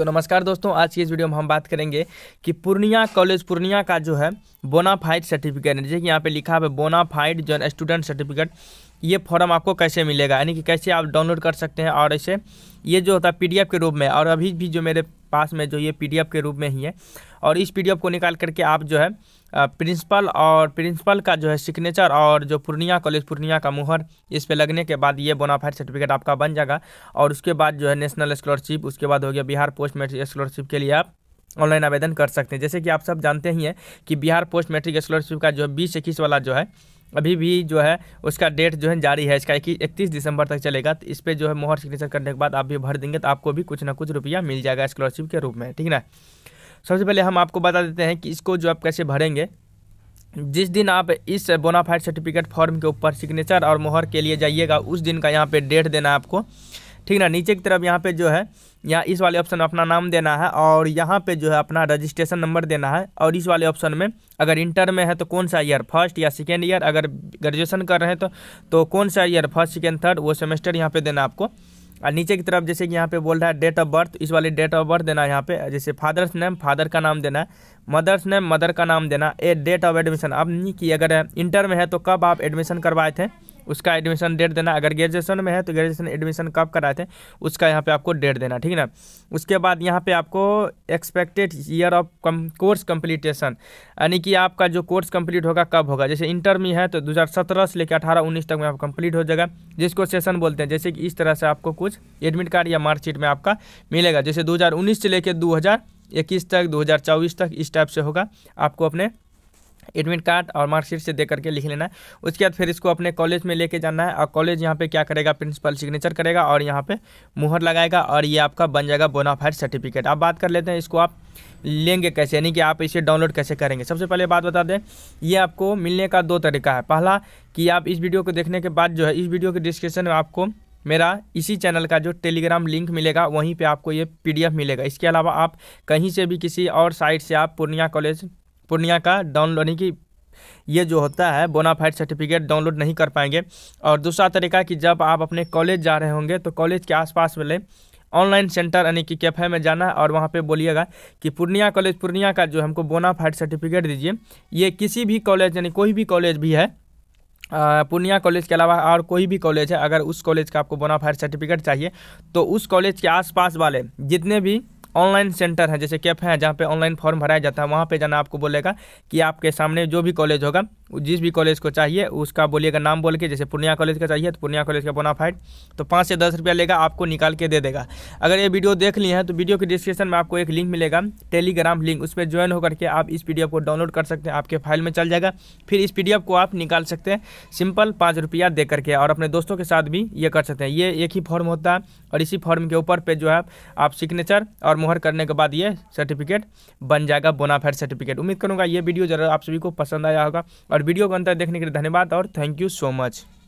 तो नमस्कार दोस्तों आज की इस वीडियो में हम बात करेंगे कि पूर्णिया कॉलेज पूर्णिया का जो है बोनाफाइड सर्टिफिकेट जैसे कि यहाँ पे लिखा है बोनाफाइड जो स्टूडेंट सर्टिफिकेट ये फॉर्म आपको कैसे मिलेगा यानी कि कैसे आप डाउनलोड कर सकते हैं और ऐसे ये जो होता है पीडीएफ के रूप में और अभी भी जो मेरे पास में जो ये पीडीएफ के रूप में ही है और इस पीडीएफ को निकाल करके आप जो है प्रिंसिपल और प्रिंसिपल का जो है सिग्नेचर और जो पूर्णिया कॉलेज पूर्णिया का मुहर इस पे लगने के बाद ये बोनाफाइड सर्टिफिकेट आपका बन जाएगा और उसके बाद जो है नेशनल स्कॉलरशिप उसके बाद हो गया बिहार पोस्ट मेट्रिक स्कॉलरशिप के लिए आप ऑनलाइन आवेदन कर सकते हैं जैसे कि आप सब जानते ही हैं कि बिहार पोस्ट मेट्रिक स्कॉलरशिप का जो है बीस इक्कीस वाला जो है अभी भी जो है उसका डेट जो है जारी है इसका कि इकतीस दिसंबर तक चलेगा तो इस पर जो है मोहर सिग्नेचर करने के बाद आप भी भर देंगे तो आपको भी कुछ ना कुछ रुपया मिल जाएगा स्कॉलरशिप के रूप में ठीक ना सबसे पहले हम आपको बता देते हैं कि इसको जो आप कैसे भरेंगे जिस दिन आप इस बोनाफाइड सर्टिफिकेट फॉर्म के ऊपर सिग्नेचर और मोहर के लिए जाइएगा उस दिन का यहाँ पर डेट देना है आपको ठीक ना नीचे की तरफ यहाँ पे जो है यहाँ इस वाले ऑप्शन में अपना नाम देना है और यहाँ पे जो है अपना रजिस्ट्रेशन नंबर देना है और इस वाले ऑप्शन में अगर इंटर में है तो कौन सा ईयर फर्स्ट या सेकेंड ईयर अगर ग्रेजुएसन कर रहे हैं तो तो कौन सा ईयर फर्स्ट सेकेंड थर्ड वो सेमेस्टर यहाँ पर देना आपको और नीचे की तरफ जैसे कि यहाँ पे बोल रहा है डेट ऑफ बर्थ इस वाले डेट ऑफ बर्थ देना है यहाँ पे जैसे फादर्स नेम फादर का नाम देना है मदर्स नेम मदर का नाम देना ए डेट ऑफ एडमिशन अब नहीं कि अगर इंटर में है तो कब आप एडमिशन करवाए थे उसका एडमिशन डेट देना अगर ग्रेजुएशन में है तो ग्रेजुएशन एडमिशन कब कराए थे उसका यहाँ पे आपको डेट देना ठीक है ना उसके बाद यहाँ पे आपको expected year of come course completion यानी कि आपका जो कोर्स कंप्लीट होगा कब होगा जैसे इंटर में है तो 2017 से लेकर अठारह उन्नीस तक में आप कंप्लीट हो जाएगा जिसको सेशन बोलते हैं जैसे कि इस तरह से आपको कुछ एडमिट कार्ड या मार्कशीट में आपका मिलेगा जैसे दो से लेकर इक्कीस तक 2024 तक इस टाइप से होगा आपको अपने एडमिट कार्ड और मार्कशीट से दे करके लिख लेना है उसके बाद फिर इसको अपने कॉलेज में लेके जाना है और कॉलेज यहाँ पे क्या करेगा प्रिंसिपल सिग्नेचर करेगा और यहाँ पे मुहर लगाएगा और ये आपका बन जाएगा बोनाफाइड सर्टिफिकेट आप बात कर लेते हैं इसको आप लेंगे कैसे यानी कि आप इसे डाउनलोड कैसे करेंगे सबसे पहले बात बता दें ये आपको मिलने का दो तरीका है पहला कि आप इस वीडियो को देखने के बाद जो है इस वीडियो के डिस्क्रिप्शन में आपको मेरा इसी चैनल का जो टेलीग्राम लिंक मिलेगा वहीं पे आपको ये पीडीएफ मिलेगा इसके अलावा आप कहीं से भी किसी और साइट से आप पूर्णिया कॉलेज पूर्णिया का डाउनलोड यानी कि ये जो होता है बोनाफाइड सर्टिफिकेट डाउनलोड नहीं कर पाएंगे और दूसरा तरीका कि जब आप अपने कॉलेज जा रहे होंगे तो कॉलेज के आसपास वाले ऑनलाइन सेंटर यानी कि कैफे में जाना और वहाँ पे बोलिएगा कि पूर्णिया कॉलेज पूर्णिया का जो हमको बोनाफाइड सर्टिफिकेट दीजिए ये किसी भी कॉलेज यानी कोई भी कॉलेज भी है पूर्णिया कॉलेज के अलावा और कोई भी कॉलेज है अगर उस कॉलेज का आपको बोनाफाइड सर्टिफिकेट चाहिए तो उस कॉलेज के आसपास वाले जितने भी ऑनलाइन सेंटर है जैसे कैफ है जहाँ पे ऑनलाइन फॉर्म भराया जाता है वहाँ पे जाना आपको बोलेगा कि आपके सामने जो भी कॉलेज होगा जिस भी कॉलेज को चाहिए उसका बोलिएगा नाम बोल के जैसे पूर्णिया कॉलेज का चाहिए तो पूर्णिया कॉलेज का बोनाफाइड तो पाँच से दस रुपया लेगा आपको निकाल के दे देगा अगर ये वीडियो देख लिए हैं तो वीडियो के डिस्क्रिप्शन में आपको एक लिंक मिलेगा टेलीग्राम लिंक उस पर ज्वाइन होकर के आप इस पी को डाउनलोड कर सकते हैं आपके फाइल में चल जाएगा फिर इस पी को आप निकाल सकते हैं सिंपल पाँच रुपया दे करके और अपने दोस्तों के साथ भी ये कर सकते हैं ये एक ही फॉर्म होता है और इसी फॉर्म के ऊपर पे जो है आप सिग्नेचर और मुहर करने के बाद ये सर्टिफिकेट बन जाएगा बोनाफाइड सर्टिफिकेट उम्मीद करूँगा ये वीडियो जरूर आप सभी को पसंद आया होगा और और वीडियो को अंतर देखने के लिए धन्यवाद और थैंक यू सो मच